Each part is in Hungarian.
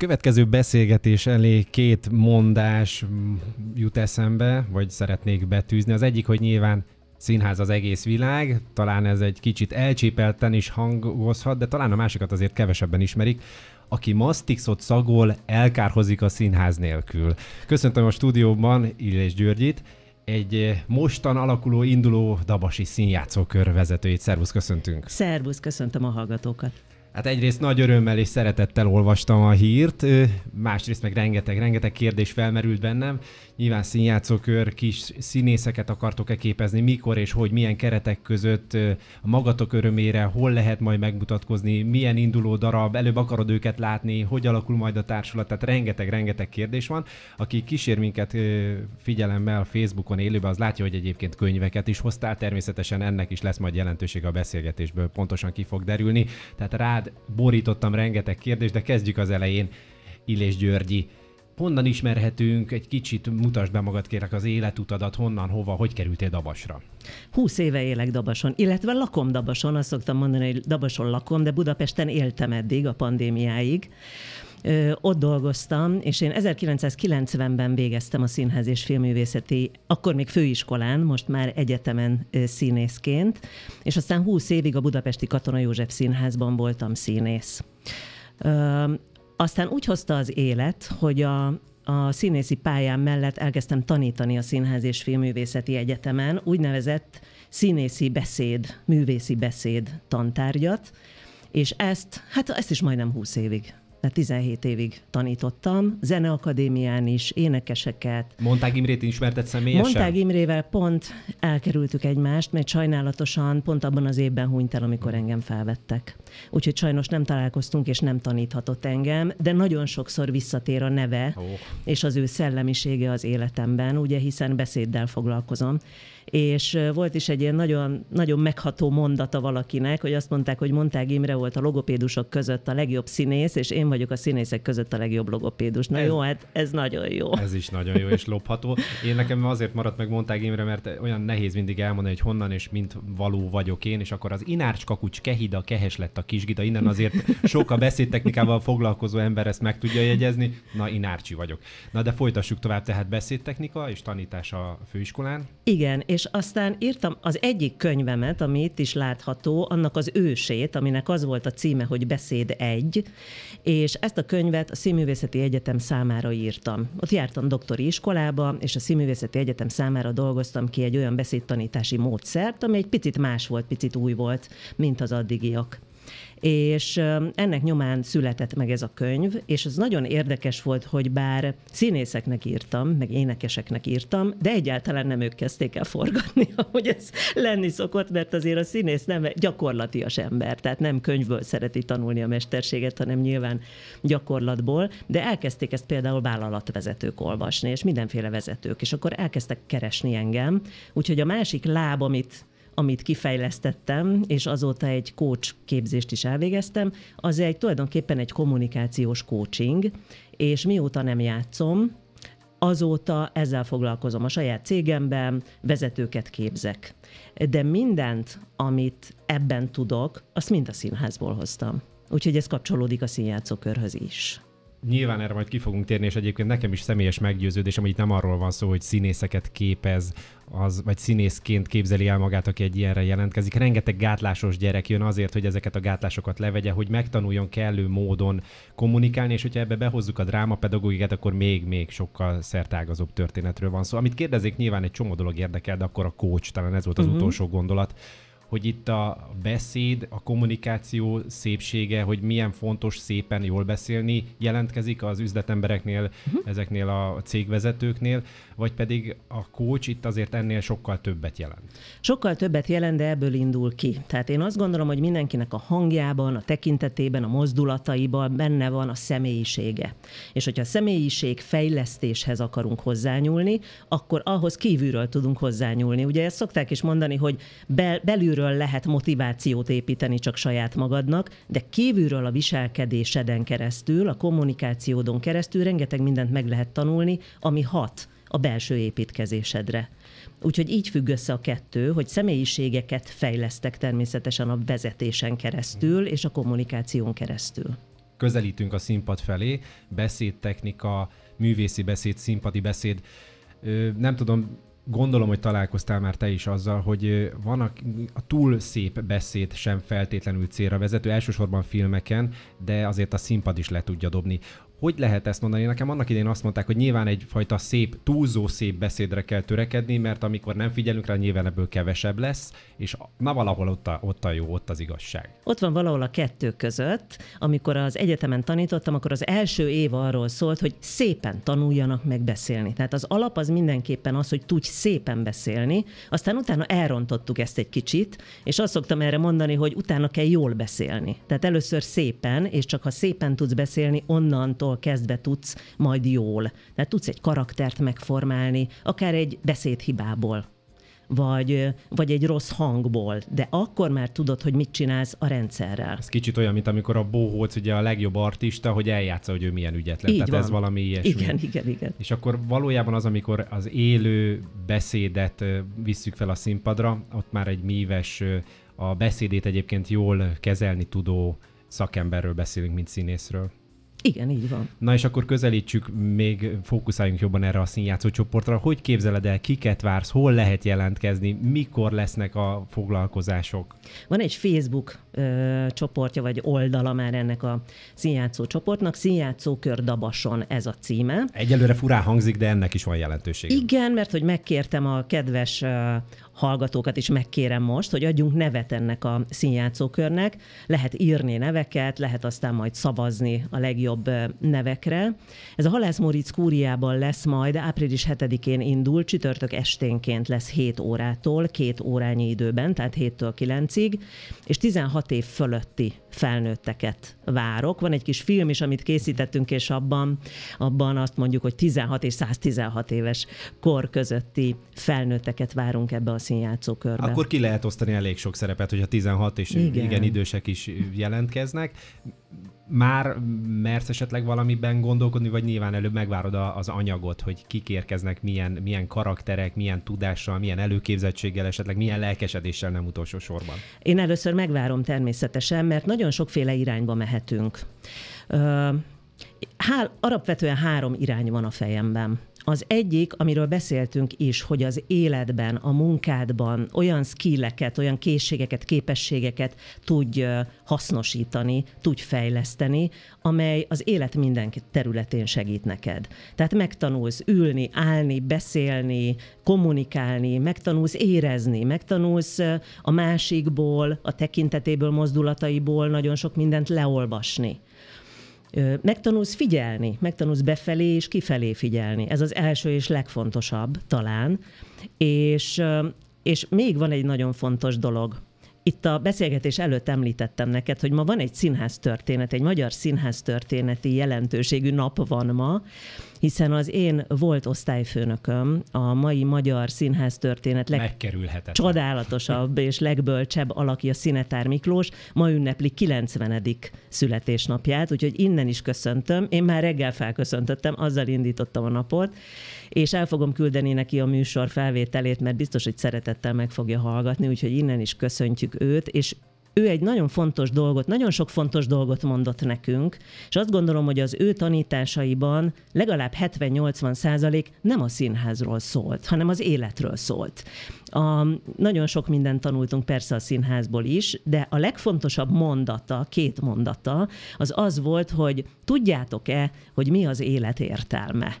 következő beszélgetés elé két mondás jut eszembe, vagy szeretnék betűzni. Az egyik, hogy nyilván színház az egész világ, talán ez egy kicsit elcsépelten is hangozhat, de talán a másikat azért kevesebben ismerik. Aki masztixot szagol, elkárhozik a színház nélkül. Köszöntöm a stúdióban Illés Györgyit, egy mostan alakuló, induló Dabasi színjátszókör vezetőjét. Szervusz, köszöntünk! Szervusz, köszöntöm a hallgatókat! Hát egyrészt nagy örömmel és szeretettel olvastam a hírt, másrészt meg rengeteg, rengeteg kérdés felmerült bennem. Nyilván színjátszókör, kis színészeket akartok-e képezni, mikor és hogy, milyen keretek között, a magatok örömére, hol lehet majd megmutatkozni, milyen induló darab, előbb akarod őket látni, hogy alakul majd a társulat, tehát rengeteg, rengeteg kérdés van. Aki kísér minket figyelemmel Facebookon élőben, az látja, hogy egyébként könyveket is hoztál, természetesen ennek is lesz majd jelentőség a beszélgetésből, pontosan ki fog derülni. Tehát rá rád borítottam rengeteg kérdést, de kezdjük az elején. Illés Györgyi, honnan ismerhetünk, egy kicsit mutasd be magad kérlek az életutadat, honnan, hova, hogy kerültél Dabasra? Húsz éve élek Dabason, illetve lakom Dabason, azt szoktam mondani, hogy Dabason lakom, de Budapesten éltem eddig a pandémiáig ö, ott dolgoztam, és én 1990-ben végeztem a Színház és Filmművészeti, akkor még főiskolán, most már egyetemen ö, színészként, és aztán 20 évig a Budapesti Katona József Színházban voltam színész. Ö, aztán úgy hozta az élet, hogy a, a színészi pályám mellett elkezdtem tanítani a Színház és Filmművészeti Egyetemen úgynevezett színészi beszéd, művészi beszéd tantárgyat, és ezt, hát ezt is majdnem 20 évig mert 17 évig tanítottam, zeneakadémián is, énekeseket. Monták Imrét ismerted személyesen? Monták Imrével pont elkerültük egymást, mert sajnálatosan pont abban az évben hunyt el, amikor engem felvettek. Úgyhogy sajnos nem találkoztunk, és nem taníthatott engem, de nagyon sokszor visszatér a neve, oh. és az ő szellemisége az életemben, ugye, hiszen beszéddel foglalkozom és volt is egy ilyen nagyon, nagyon megható mondata valakinek, hogy azt mondták, hogy Montág Imre volt a logopédusok között a legjobb színész, és én vagyok a színészek között a legjobb logopédus. Na ez, jó, hát ez nagyon jó. Ez is nagyon jó és lopható. Én nekem azért maradt meg Montág Imre, mert olyan nehéz mindig elmondani, hogy honnan és mint való vagyok én, és akkor az Inárcs Kakucs Kehida Kehes lett a kisgida, innen azért sok a beszédtechnikával foglalkozó ember ezt meg tudja jegyezni. Na, Inárcsi vagyok. Na, de folytassuk tovább, tehát beszédtechnika és tanítás a főiskolán. Igen, és aztán írtam az egyik könyvemet, ami itt is látható, annak az ősét, aminek az volt a címe, hogy Beszéd egy, és ezt a könyvet a Színművészeti Egyetem számára írtam. Ott jártam doktori iskolába, és a Színművészeti Egyetem számára dolgoztam ki egy olyan beszédtanítási módszert, ami egy picit más volt, picit új volt, mint az addigiak és ennek nyomán született meg ez a könyv, és ez nagyon érdekes volt, hogy bár színészeknek írtam, meg énekeseknek írtam, de egyáltalán nem ők kezdték el forgatni, ahogy ez lenni szokott, mert azért a színész nem gyakorlatias ember, tehát nem könyvből szereti tanulni a mesterséget, hanem nyilván gyakorlatból, de elkezdték ezt például vállalatvezetők olvasni, és mindenféle vezetők, és akkor elkezdtek keresni engem, úgyhogy a másik láb, amit amit kifejlesztettem, és azóta egy coach képzést is elvégeztem, az egy tulajdonképpen egy kommunikációs coaching, és mióta nem játszom, azóta ezzel foglalkozom a saját cégemben, vezetőket képzek. De mindent, amit ebben tudok, azt mind a színházból hoztam. Úgyhogy ez kapcsolódik a színjátszókörhöz is nyilván erre majd ki fogunk térni, és egyébként nekem is személyes meggyőződésem, hogy itt nem arról van szó, hogy színészeket képez, az, vagy színészként képzeli el magát, aki egy ilyenre jelentkezik. Rengeteg gátlásos gyerek jön azért, hogy ezeket a gátlásokat levegye, hogy megtanuljon kellő módon kommunikálni, és hogyha ebbe behozzuk a drámapedagógiát, akkor még-még sokkal szertágazóbb történetről van szó. Amit kérdezik, nyilván egy csomó dolog érdekel, de akkor a coach, talán ez volt az uh-huh. utolsó gondolat, hogy itt a beszéd, a kommunikáció szépsége, hogy milyen fontos szépen jól beszélni jelentkezik az üzletembereknél, uh-huh. ezeknél a cégvezetőknél, vagy pedig a coach itt azért ennél sokkal többet jelent? Sokkal többet jelent, de ebből indul ki. Tehát én azt gondolom, hogy mindenkinek a hangjában, a tekintetében, a mozdulataiban benne van a személyisége. És hogyha a személyiség fejlesztéshez akarunk hozzányúlni, akkor ahhoz kívülről tudunk hozzányúlni. Ugye ezt szokták is mondani, hogy bel- belülről belülről lehet motivációt építeni csak saját magadnak, de kívülről a viselkedéseden keresztül, a kommunikációdon keresztül rengeteg mindent meg lehet tanulni, ami hat a belső építkezésedre. Úgyhogy így függ össze a kettő, hogy személyiségeket fejlesztek természetesen a vezetésen keresztül és a kommunikáción keresztül. Közelítünk a színpad felé, beszédtechnika, művészi beszéd, színpadi beszéd. Nem tudom, gondolom, hogy találkoztál már te is azzal, hogy van a, a túl szép beszéd sem feltétlenül célra vezető, elsősorban filmeken, de azért a színpad is le tudja dobni hogy lehet ezt mondani? Nekem annak idén azt mondták, hogy nyilván egyfajta szép, túlzó szép beszédre kell törekedni, mert amikor nem figyelünk rá, nyilván ebből kevesebb lesz, és na valahol ott a, ott a jó, ott az igazság. Ott van valahol a kettő között, amikor az egyetemen tanítottam, akkor az első év arról szólt, hogy szépen tanuljanak meg beszélni. Tehát az alap az mindenképpen az, hogy tudj szépen beszélni, aztán utána elrontottuk ezt egy kicsit, és azt szoktam erre mondani, hogy utána kell jól beszélni. Tehát először szépen, és csak ha szépen tudsz beszélni, onnantól onnantól kezdve tudsz majd jól. Tehát tudsz egy karaktert megformálni, akár egy beszédhibából vagy, vagy egy rossz hangból, de akkor már tudod, hogy mit csinálsz a rendszerrel. Ez kicsit olyan, mint amikor a Bohóc ugye a legjobb artista, hogy eljátsza, hogy ő milyen ügyetlen. Így Tehát van. ez valami ilyesmi. Igen, igen, igen. És akkor valójában az, amikor az élő beszédet visszük fel a színpadra, ott már egy míves, a beszédét egyébként jól kezelni tudó szakemberről beszélünk, mint színészről. Igen, így van. Na és akkor közelítsük, még fókuszáljunk jobban erre a színjátszó csoportra. Hogy képzeled el, kiket vársz, hol lehet jelentkezni, mikor lesznek a foglalkozások? Van egy Facebook ö, csoportja, vagy oldala már ennek a színjátszó csoportnak, színjátszó kördabason ez a címe. Egyelőre furán hangzik, de ennek is van jelentősége. Igen, mert hogy megkértem a kedves ö, hallgatókat is megkérem most, hogy adjunk nevet ennek a színjátszókörnek. Lehet írni neveket, lehet aztán majd szavazni a legjobb nevekre. Ez a Halász Moritz kúriában lesz majd, április 7-én indul, csütörtök esténként lesz 7 órától, két órányi időben, tehát 7-től 9-ig, és 16 év fölötti felnőtteket várok. Van egy kis film is, amit készítettünk, és abban, abban azt mondjuk, hogy 16 és 116 éves kor közötti felnőtteket várunk ebbe a színjátszókörbe. Akkor ki lehet osztani elég sok szerepet, hogyha 16 és igen, igen idősek is jelentkeznek már mersz esetleg valamiben gondolkodni, vagy nyilván előbb megvárod a, az anyagot, hogy kik érkeznek, milyen, milyen karakterek, milyen tudással, milyen előképzettséggel, esetleg milyen lelkesedéssel nem utolsó sorban? Én először megvárom természetesen, mert nagyon sokféle irányba mehetünk. Há hál, alapvetően három irány van a fejemben. Az egyik, amiről beszéltünk is, hogy az életben, a munkádban olyan skilleket, olyan készségeket, képességeket tudj hasznosítani, tudj fejleszteni, amely az élet minden területén segít neked. Tehát megtanulsz ülni, állni, beszélni, kommunikálni, megtanulsz érezni, megtanulsz a másikból, a tekintetéből, mozdulataiból nagyon sok mindent leolvasni megtanulsz figyelni, megtanulsz befelé és kifelé figyelni. Ez az első és legfontosabb talán. És, és még van egy nagyon fontos dolog, itt a beszélgetés előtt említettem neked, hogy ma van egy színház történet, egy magyar színház történeti jelentőségű nap van ma, hiszen az én volt osztályfőnököm, a mai magyar színház történet legcsodálatosabb és legbölcsebb alakja Szinetár Miklós, ma ünnepli 90. születésnapját, úgyhogy innen is köszöntöm. Én már reggel felköszöntöttem, azzal indítottam a napot, és el fogom küldeni neki a műsor felvételét, mert biztos, hogy szeretettel meg fogja hallgatni, úgyhogy innen is köszöntjük őt, és ő egy nagyon fontos dolgot, nagyon sok fontos dolgot mondott nekünk, és azt gondolom, hogy az ő tanításaiban legalább 70-80 százalék nem a színházról szólt, hanem az életről szólt. A, nagyon sok mindent tanultunk persze a színházból is, de a legfontosabb mondata, két mondata, az az volt, hogy tudjátok-e, hogy mi az élet értelme?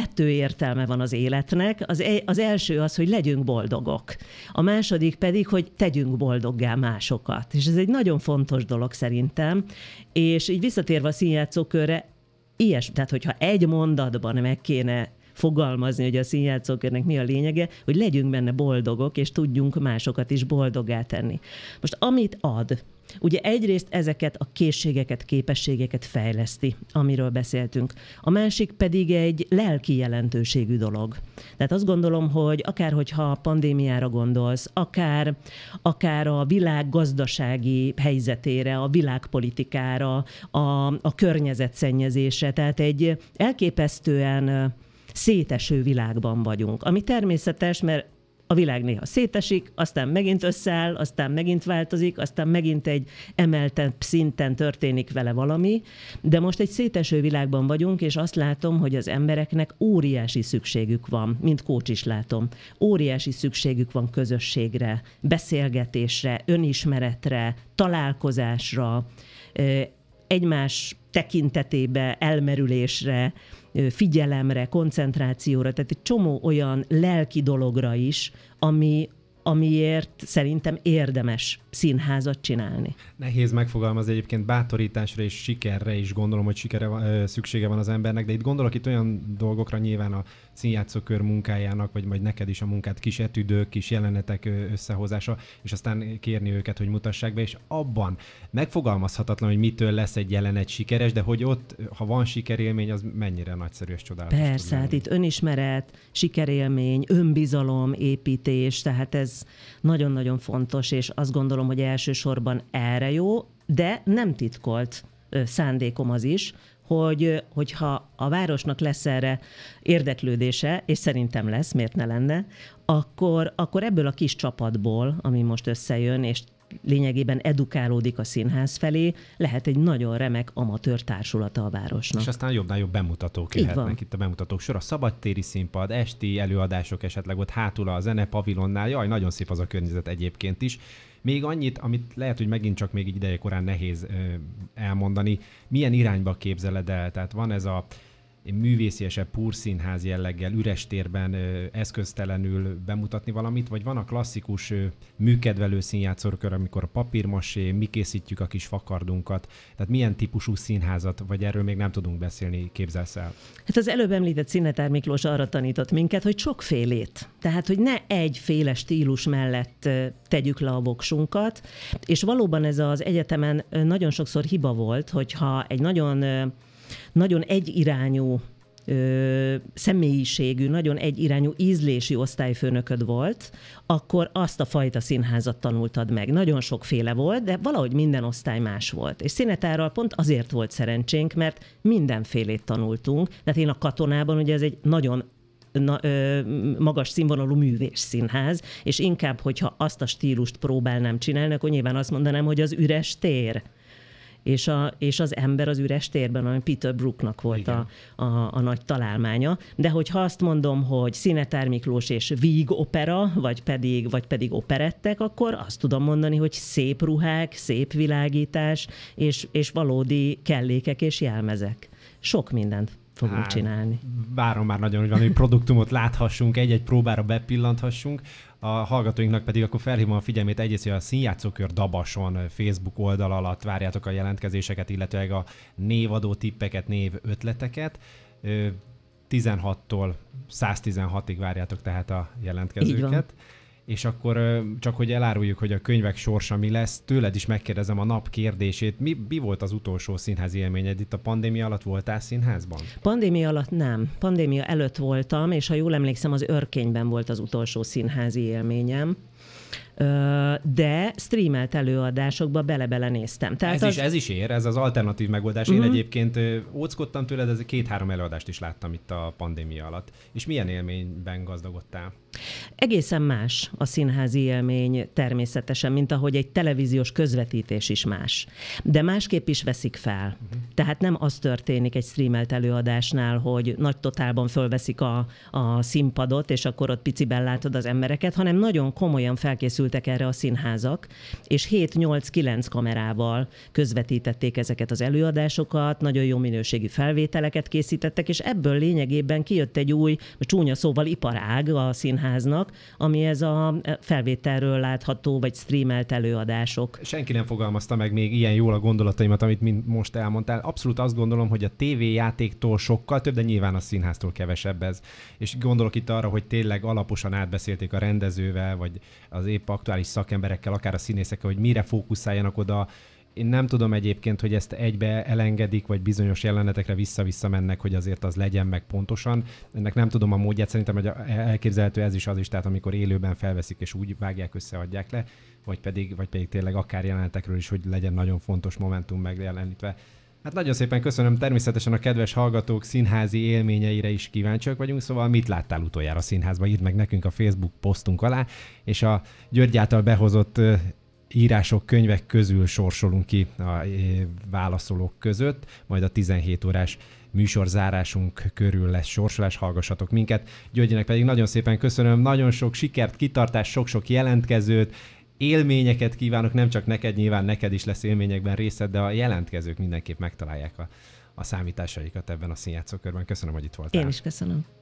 Kettő értelme van az életnek. Az, e, az első az, hogy legyünk boldogok. A második pedig, hogy tegyünk boldoggá másokat. És ez egy nagyon fontos dolog szerintem. És így visszatérve a színjátszókörre, ilyes, tehát hogyha egy mondatban meg kéne fogalmazni, hogy a színjátszókörnek mi a lényege, hogy legyünk benne boldogok, és tudjunk másokat is boldogá tenni. Most amit ad Ugye egyrészt ezeket a készségeket, képességeket fejleszti, amiről beszéltünk. A másik pedig egy lelki jelentőségű dolog. Tehát azt gondolom, hogy akár hogyha a pandémiára gondolsz, akár, akár a világ gazdasági helyzetére, a világpolitikára, a, a környezetszennyezése, tehát egy elképesztően széteső világban vagyunk, ami természetes, mert a világ néha szétesik, aztán megint összeáll, aztán megint változik, aztán megint egy emeltebb szinten történik vele valami, de most egy széteső világban vagyunk, és azt látom, hogy az embereknek óriási szükségük van, mint kócs is látom, óriási szükségük van közösségre, beszélgetésre, önismeretre, találkozásra, egymás tekintetébe, elmerülésre, figyelemre, koncentrációra, tehát egy csomó olyan lelki dologra is, ami, amiért szerintem érdemes színházat csinálni. Nehéz megfogalmazni egyébként bátorításra és sikerre is gondolom, hogy sikere van, szüksége van az embernek, de itt gondolok itt olyan dolgokra nyilván a színjátszókör munkájának, vagy majd neked is a munkát, kis etüdők, kis jelenetek összehozása, és aztán kérni őket, hogy mutassák be, és abban megfogalmazhatatlan, hogy mitől lesz egy jelenet sikeres, de hogy ott, ha van sikerélmény, az mennyire nagyszerű és csodálatos. Persze, hát itt önismeret, sikerélmény, önbizalom, építés, tehát ez nagyon-nagyon fontos, és azt gondolom, gondolom, hogy elsősorban erre jó, de nem titkolt szándékom az is, hogy, hogyha a városnak lesz erre érdeklődése, és szerintem lesz, miért ne lenne, akkor, akkor ebből a kis csapatból, ami most összejön, és lényegében edukálódik a színház felé, lehet egy nagyon remek amatőr társulata a városnak. És aztán jobbnál jobb bemutatók lehetnek itt a bemutatók sor. A szabadtéri színpad, esti előadások esetleg ott hátul a zene pavilonnál, jaj, nagyon szép az a környezet egyébként is. Még annyit, amit lehet, hogy megint csak még ideje korán nehéz elmondani, milyen irányba képzeled el? Tehát van ez a művésziesebb, púrszínház jelleggel, üres térben ö, eszköztelenül bemutatni valamit, vagy van a klasszikus ö, műkedvelő színjátszókör, amikor a papírmasé, mi készítjük a kis fakardunkat, tehát milyen típusú színházat, vagy erről még nem tudunk beszélni, képzelsz el? Hát az előbb említett Szinetár Miklós arra tanított minket, hogy sokfélét, tehát hogy ne egyféle stílus mellett tegyük le a voksunkat, és valóban ez az egyetemen nagyon sokszor hiba volt, hogyha egy nagyon nagyon egyirányú ö, személyiségű, nagyon egyirányú ízlési osztályfőnököd volt, akkor azt a fajta színházat tanultad meg. Nagyon sokféle volt, de valahogy minden osztály más volt. És színetárral pont azért volt szerencsénk, mert mindenfélét tanultunk. Tehát én a katonában, ugye ez egy nagyon na, ö, magas színvonalú művés színház, és inkább, hogyha azt a stílust próbálnám csinálni, akkor nyilván azt mondanám, hogy az üres tér és, a, és az ember az üres térben, ami Peter Brooknak volt a, a, a nagy találmánya. De hogyha azt mondom, hogy Szinetár Miklós és víg opera, vagy pedig, vagy pedig operettek, akkor azt tudom mondani, hogy szép ruhák, szép világítás, és, és valódi kellékek és jelmezek. Sok mindent fogunk hát, csinálni. Várom már nagyon, hogy valami produktumot láthassunk, egy-egy próbára bepillanthassunk a hallgatóinknak pedig akkor felhívom a figyelmét egyrészt, hogy a Színjátszókör Dabason eh, Facebook oldal alatt várjátok a jelentkezéseket, illetőleg a névadó tippeket, név ötleteket. 16-tól eh, 116-ig várjátok tehát a jelentkezőket. Így van és akkor csak hogy eláruljuk, hogy a könyvek sorsa mi lesz, tőled is megkérdezem a nap kérdését. Mi, mi volt az utolsó színház élményed? Itt a pandémia alatt voltál színházban? Pandémia alatt nem. Pandémia előtt voltam, és ha jól emlékszem, az örkényben volt az utolsó színházi élményem de streamelt előadásokba bele-bele néztem. Tehát ez, az... is, ez is ér, ez az alternatív megoldás. uh-huh. Én mhm. egyébként óckodtam tőled, ez két-három előadást is láttam itt a pandémia alatt. És milyen élményben gazdagodtál? Egészen más a színházi élmény természetesen, mint ahogy egy televíziós közvetítés is más. De másképp is veszik fel. Uh-huh. Tehát nem az történik egy streamelt előadásnál, hogy nagy totálban fölveszik a, a színpadot, és akkor ott piciben látod az embereket, hanem nagyon komolyan felkészültek erre a színházak, és 7-8-9 kamerával közvetítették ezeket az előadásokat, nagyon jó minőségű felvételeket készítettek, és ebből lényegében kijött egy új, csúnya szóval iparág a színház színháznak, ami ez a e, felvételről látható, vagy streamelt előadások. Senki nem fogalmazta meg még ilyen jól a gondolataimat, amit mind most elmondtál. Abszolút azt gondolom, hogy a TV játéktól sokkal több, de nyilván a színháztól kevesebb ez. És gondolok itt arra, hogy tényleg alaposan átbeszélték a rendezővel, vagy az épp aktuális szakemberekkel, akár a színészekkel, hogy mire fókuszáljanak oda, én nem tudom egyébként, hogy ezt egybe elengedik, vagy bizonyos jelenetekre vissza-vissza mennek, hogy azért az legyen meg pontosan. Ennek nem tudom a módját, szerintem hogy elképzelhető ez is az is, tehát amikor élőben felveszik és úgy vágják, összeadják le, vagy pedig, vagy pedig tényleg akár jelenetekről is, hogy legyen nagyon fontos momentum megjelenítve. Hát nagyon szépen köszönöm, természetesen a kedves hallgatók színházi élményeire is kíváncsiak vagyunk, szóval mit láttál utoljára a színházba, írd meg nekünk a Facebook posztunk alá, és a György által behozott írások, könyvek közül sorsolunk ki a e, válaszolók között, majd a 17 órás műsor zárásunk körül lesz sorsolás, hallgassatok minket. Györgynek pedig nagyon szépen köszönöm, nagyon sok sikert, kitartás, sok-sok jelentkezőt, élményeket kívánok, nem csak neked, nyilván neked is lesz élményekben részed, de a jelentkezők mindenképp megtalálják a, a számításaikat ebben a színjátszókörben. Köszönöm, hogy itt voltál. Én is köszönöm.